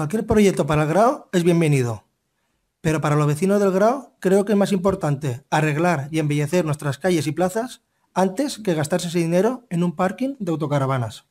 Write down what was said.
Cualquier proyecto para el grado es bienvenido, pero para los vecinos del grado creo que es más importante arreglar y embellecer nuestras calles y plazas antes que gastarse ese dinero en un parking de autocaravanas.